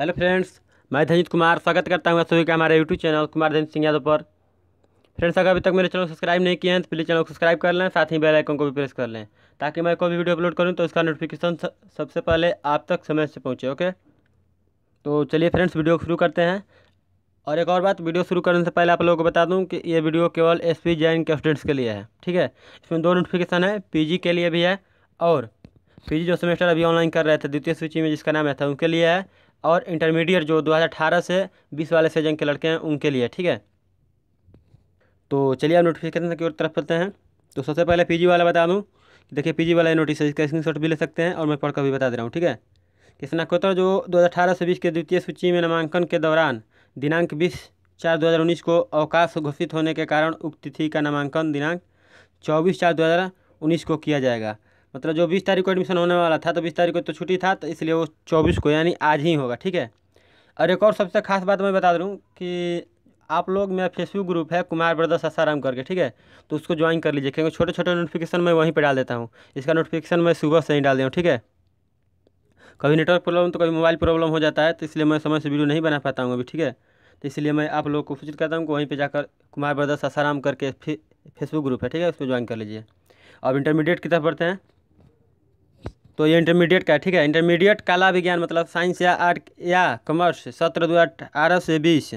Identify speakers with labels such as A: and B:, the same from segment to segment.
A: hello friends मैं धनित कुमार स्वागत करता हूँ सभी का हमारे यूट्यूब चैनल कुमार धनित सिंह यादव पर फ्रेंड्स अगर अभी तक मेरे चैनल को सब्सक्राइब नहीं किए हैं तो प्लीज़ चैनल को सब्सक्राइब कर लें साथ ही बेल आइकन को भी प्रेस कर लें ताकि मैं कोई भी वीडियो अपलोड करूँ तो उसका नोटिफिकेशन सबसे पहले आप तक समय से पहुँचे ओके तो चलिए फ्रेंड्स वीडियो शुरू करते हैं और एक और बात वीडियो शुरू करने से पहले आप लोगों को बता दूं कि ये वीडियो केवल एस पी जैन के स्टूडेंट्स के लिए है ठीक है इसमें दो नोटिफिकेशन है पीजी के लिए भी है और पीजी जो सेमेस्टर अभी ऑनलाइन कर रहे थे द्वितीय सूची में जिसका नाम रहता है उनके लिए है और इंटरमीडिएट जो 2018 से 20 वाले सीजन के लड़के हैं उनके लिए ठीक है तो चलिए आप नोटिफिकेशन की ओर तरफ चलते हैं तो सबसे पहले पीजी वाला बता दूँ देखिए पीजी वाला नोटिस है इसका स्क्रीनशॉट भी ले सकते हैं और मैं पढ़कर भी बता दे रहा हूँ ठीक है कि स्नाकोत्तर जो दो से बीस के द्वितीय सूची में नामांकन के दौरान दिनांक बीस चार दो को अवकाश घोषित होने के कारण उक्त तिथि का नामांकन दिनांक चौबीस चार दो को किया जाएगा मतलब जो बीस तारीख को एडमिशन होने वाला था तो बीस तारीख को तो छुट्टी था तो इसलिए वो चौबीस को यानी आज ही होगा ठीक है और एक और सबसे खास बात मैं बता दूँ कि आप लोग मेरा फेसबुक ग्रुप है कुमार ब्रदर आसाराम करके ठीक है तो उसको ज्वाइन कर लीजिए क्योंकि छोटे छोटे नोटिफिकेशन मैं वहीं पर डाल देता हूँ इसका नोटिफिकेशन मैं सुबह से ही डाल दूँ ठीक है कभी नेटवर्क प्रॉब्लम तो कभी मोबाइल प्रॉब्लम हो जाता है तो इसलिए मैं समय से वीडियो नहीं बना पाता हूँ अभी ठीक है तो इसलिए मैं आप लोगों को सूचित करता हूँ कि वहीं पर जाकर कुमार ब्रदर्स आसाराम करके फेसबुक ग्रुप है ठीक है उसमें ज्वाइन कर लीजिए अब इंटरमीडिएट की तरफ बढ़ते हैं तो ये इंटरमीडिएट का ठीक है इंटरमीडिएट कला विज्ञान मतलब साइंस या आर्ट या कॉमर्स सत्र दो अठारह से बीस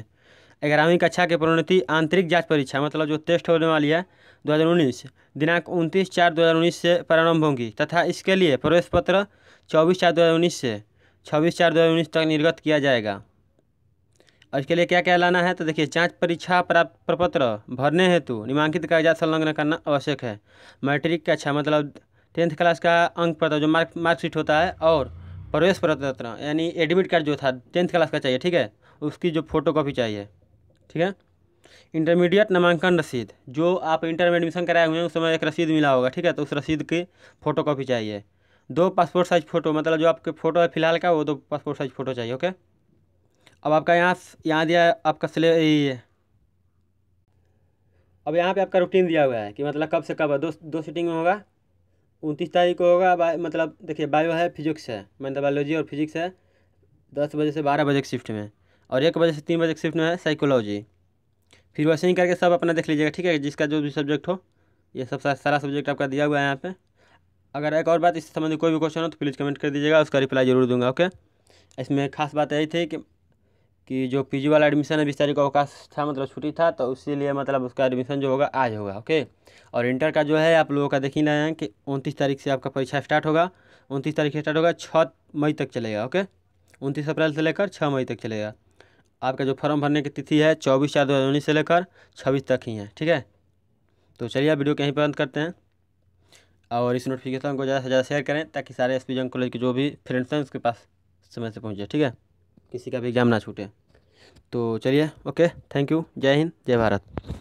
A: ग्यारहवीं कक्षा के प्रोन्नति आंतरिक जांच परीक्षा मतलब जो टेस्ट होने वाली है 2019 दिनांक 29 चार 2019 से प्रारंभ होंगी तथा इसके लिए प्रवेश पत्र 24 चार 2019 से 26 चार 2019 तक निर्गत किया जाएगा और इसके लिए क्या क्या लाना है तो देखिए जांच परीक्षा प्राप्त प्रपत्र भरने हेतु निमांकित कागजात संलग्न करना आवश्यक है मैट्रिक कक्षा मतलब टेंथ क्लास का अंक पत्र तो जो मार्क मार्कशीट होता है और प्रवेश पत्र यानी एडमिट कार्ड जो था टेंथ क्लास का चाहिए ठीक है उसकी जो फोटो कॉपी चाहिए ठीक है इंटरमीडिएट नामांकन रसीद जो आप इंटर में एडमिशन कराए हुए हैं उस समय एक रसीद मिला होगा ठीक है तो उस रसीद की फ़ोटो कॉपी चाहिए दो पासपोर्ट साइज़ फ़ोटो मतलब जो आपके फ़ोटो है फिलहाल का वो दो पासपोर्ट साइज़ फ़ोटो चाहिए ओके अब आपका यहाँ यहाँ दिया आपका सिले अब यहाँ पे आपका रूटीन दिया हुआ है कि मतलब कब से कब है दो दो सीटिंग में होगा उनतीस तारीख को होगा मतलब देखिए बायो है फिजिक्स है मतलब बायोलॉजी और फिजिक्स है दस बजे से बारह बजे के शिफ्ट में और एक बजे से तीन बजे के शिफ्ट में है साइकोलॉजी फिर वैसे ही करके सब अपना देख लीजिएगा ठीक है जिसका जो भी सब्जेक्ट हो ये सब सारा सब्जेक्ट आपका दिया हुआ है यहाँ पे अगर एक और बात इससे संबंधित कोई भी क्वेश्चन हो तो प्लीज़ कमेंट कर दीजिएगा उसका रिप्लाई जरूर दूंगा ओके इसमें खास बात यही थी कि कि जो पीजी वाला एडमिशन है बीस तारीख का अवकाश था मतलब छुट्टी था तो लिए मतलब उसका एडमिशन जो होगा आज होगा ओके और इंटर का जो है आप लोगों का देख ही रहे हैं कि उनतीस तारीख से आपका परीक्षा स्टार्ट होगा उनतीस तारीख से स्टार्ट होगा छः मई तक चलेगा ओके उनतीस अप्रैल से लेकर छः मई तक चलेगा आपका जो फॉर्म भरने की तिथि है चौबीस चार दो हज़ार उन्नीस से लेकर छब्बीस तक ही है ठीक है तो चलिए आप वीडियो कहीं पर अंत करते हैं और इस नोटिफिकेशन को ज़्यादा से ज़्यादा शेयर करें ताकि सारे एस पी जंग कॉलेज के जो भी फ्रेंड्स हैं उसके पास समय से पहुँचे ठीक है किसी का भी एग्ज़ाम ना छूटे तो चलिए ओके थैंक यू जय हिंद जय भारत